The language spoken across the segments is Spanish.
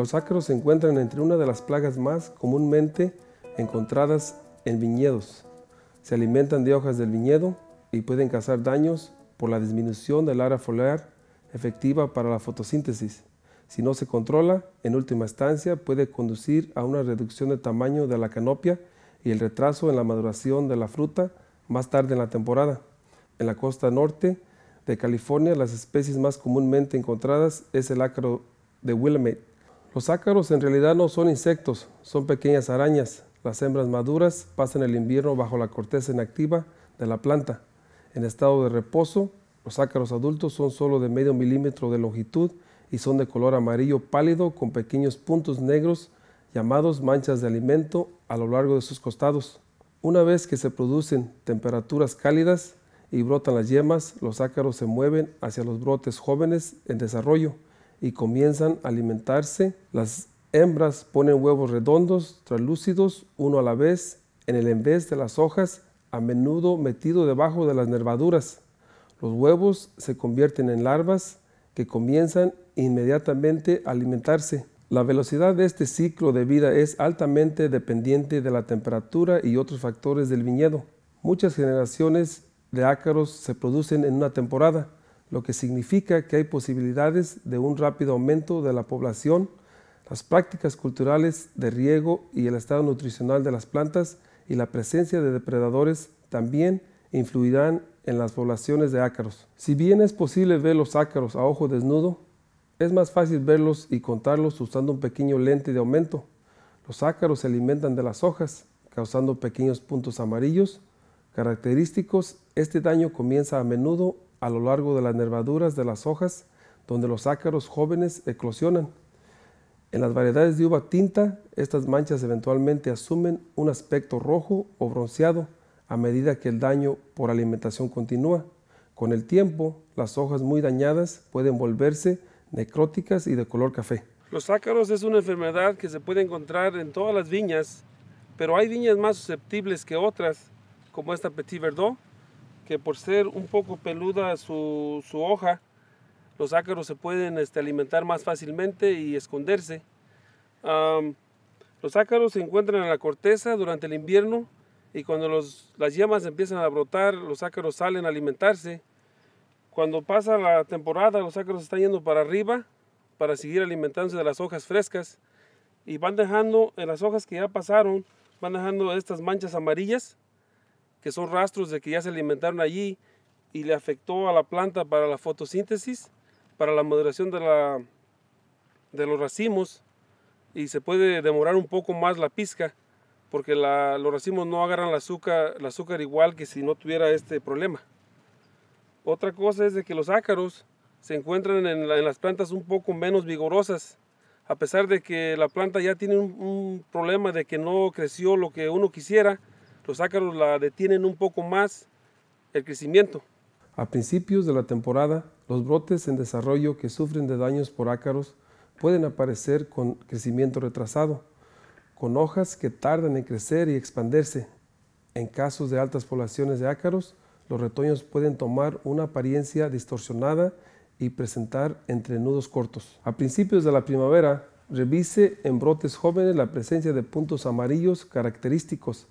Los ácaros se encuentran entre una de las plagas más comúnmente encontradas en viñedos. Se alimentan de hojas del viñedo y pueden causar daños por la disminución del área foliar efectiva para la fotosíntesis. Si no se controla, en última instancia puede conducir a una reducción de tamaño de la canopia y el retraso en la maduración de la fruta más tarde en la temporada. En la costa norte de California, las especies más comúnmente encontradas es el ácaro de Willamette, los ácaros en realidad no son insectos, son pequeñas arañas. Las hembras maduras pasan el invierno bajo la corteza inactiva de la planta. En estado de reposo, los ácaros adultos son solo de medio milímetro de longitud y son de color amarillo pálido con pequeños puntos negros llamados manchas de alimento a lo largo de sus costados. Una vez que se producen temperaturas cálidas y brotan las yemas, los ácaros se mueven hacia los brotes jóvenes en desarrollo y comienzan a alimentarse. Las hembras ponen huevos redondos, translúcidos, uno a la vez, en el envés de las hojas, a menudo metido debajo de las nervaduras. Los huevos se convierten en larvas que comienzan inmediatamente a alimentarse. La velocidad de este ciclo de vida es altamente dependiente de la temperatura y otros factores del viñedo. Muchas generaciones de ácaros se producen en una temporada lo que significa que hay posibilidades de un rápido aumento de la población, las prácticas culturales de riego y el estado nutricional de las plantas y la presencia de depredadores también influirán en las poblaciones de ácaros. Si bien es posible ver los ácaros a ojo desnudo, es más fácil verlos y contarlos usando un pequeño lente de aumento. Los ácaros se alimentan de las hojas, causando pequeños puntos amarillos característicos. Este daño comienza a menudo a lo largo de las nervaduras de las hojas donde los ácaros jóvenes eclosionan. En las variedades de uva tinta, estas manchas eventualmente asumen un aspecto rojo o bronceado a medida que el daño por alimentación continúa. Con el tiempo, las hojas muy dañadas pueden volverse necróticas y de color café. Los ácaros es una enfermedad que se puede encontrar en todas las viñas, pero hay viñas más susceptibles que otras, como esta Petit Verdot, que por ser un poco peluda su, hoja, los ácaros se pueden este, alimentar más fácilmente y esconderse. los ácaros se encuentran en la corteza durante el invierno y cuando las yemas empiezan a brotar, los ácaros salen a alimentarse. Cuando pasa la temporada, los ácaros están yendo para arriba para seguir alimentándose de las hojas frescas y van dejando en las hojas que ya pasaron, van dejando estas manchas amarillas que son rastros de que ya se alimentaron allí y le afectó a la planta para la fotosíntesis, para la moderación de, la, de los racimos y se puede demorar un poco más la pizca porque los racimos no agarran azúcar, el azúcar igual que si no tuviera este problema. Otra cosa es de que los ácaros se encuentran en, las plantas un poco menos vigorosas, a pesar de que la planta ya tiene un problema de que no creció lo que uno quisiera, los pues ácaros la detienen un poco más el crecimiento. A principios de la temporada, los brotes en desarrollo que sufren de daños por ácaros pueden aparecer con crecimiento retrasado, con hojas que tardan en crecer y expandirse. En casos de altas poblaciones de ácaros, los retoños pueden tomar una apariencia distorsionada y presentar entrenudos cortos. A principios de la primavera, revise en brotes jóvenes la presencia de puntos amarillos característicos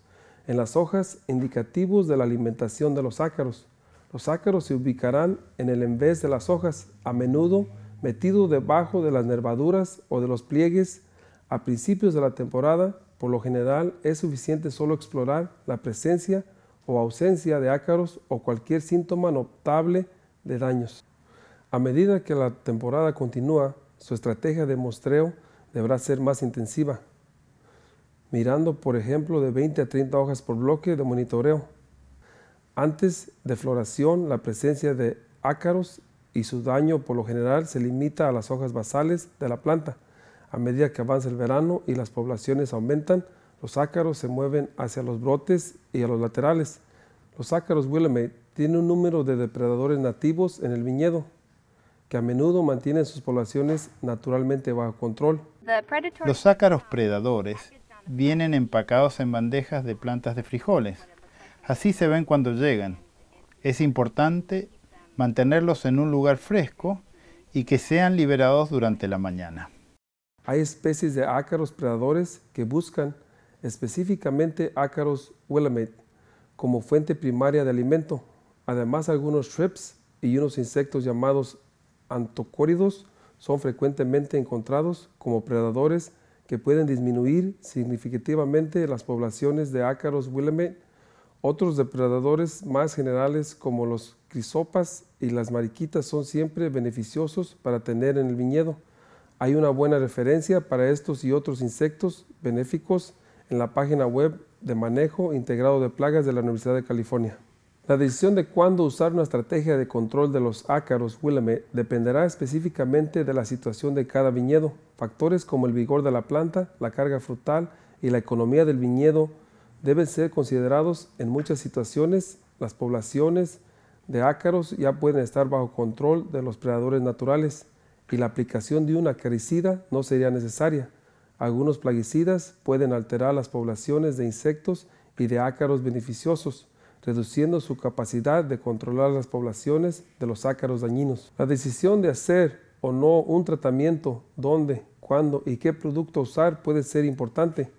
en las hojas indicativos de la alimentación de los ácaros. Los ácaros se ubicarán en el envés de las hojas, a menudo metido debajo de las nervaduras o de los pliegues. A principios de la temporada, por lo general, es suficiente solo explorar la presencia o ausencia de ácaros o cualquier síntoma notable de daños. A medida que la temporada continúa, su estrategia de mostreo deberá ser más intensiva, mirando por ejemplo de 20 a 30 hojas por bloque de monitoreo. Antes de floración, la presencia de ácaros y su daño por lo general se limita a las hojas basales de la planta. A medida que avanza el verano y las poblaciones aumentan, los ácaros se mueven hacia los brotes y a los laterales. Los ácaros Willamette tienen un número de depredadores nativos en el viñedo, que a menudo mantienen sus poblaciones naturalmente bajo control. Los ácaros predadores vienen empacados en bandejas de plantas de frijoles. Así se ven cuando llegan. Es importante mantenerlos en un lugar fresco y que sean liberados durante la mañana. Hay especies de ácaros predadores que buscan específicamente ácaros willamette como fuente primaria de alimento. Además, algunos shrimps y unos insectos llamados antocóridos son frecuentemente encontrados como predadores que pueden disminuir significativamente las poblaciones de ácaros willamette, otros depredadores más generales como los crisopas y las mariquitas son siempre beneficiosos para tener en el viñedo. Hay una buena referencia para estos y otros insectos benéficos en la página web de manejo integrado de plagas de la Universidad de California. La decisión de cuándo usar una estrategia de control de los ácaros Willamette dependerá específicamente de la situación de cada viñedo. Factores como el vigor de la planta, la carga frutal y la economía del viñedo deben ser considerados en muchas situaciones. Las poblaciones de ácaros ya pueden estar bajo control de los predadores naturales y la aplicación de un acaricida no sería necesaria. Algunos plaguicidas pueden alterar las poblaciones de insectos y de ácaros beneficiosos reduciendo su capacidad de controlar las poblaciones de los ácaros dañinos. La decisión de hacer o no un tratamiento, dónde, cuándo y qué producto usar puede ser importante.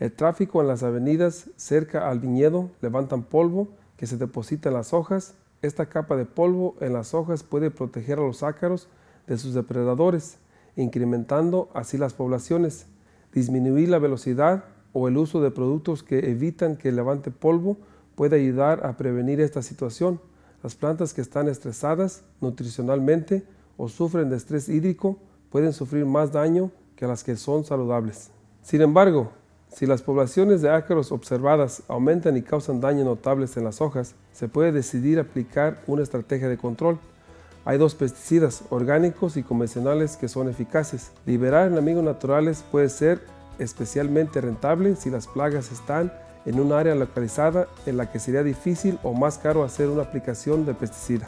El tráfico en las avenidas cerca al viñedo levantan polvo que se deposita en las hojas. Esta capa de polvo en las hojas puede proteger a los ácaros de sus depredadores, incrementando así las poblaciones. Disminuir la velocidad o el uso de productos que evitan que levante polvo puede ayudar a prevenir esta situación. Las plantas que están estresadas nutricionalmente o sufren de estrés hídrico pueden sufrir más daño que las que son saludables. Sin embargo, si las poblaciones de ácaros observadas aumentan y causan daño notables en las hojas, se puede decidir aplicar una estrategia de control. Hay dos pesticidas orgánicos y convencionales que son eficaces. Liberar enemigos naturales puede ser especialmente rentable si las plagas están en un área localizada en la que sería difícil o más caro hacer una aplicación de pesticida.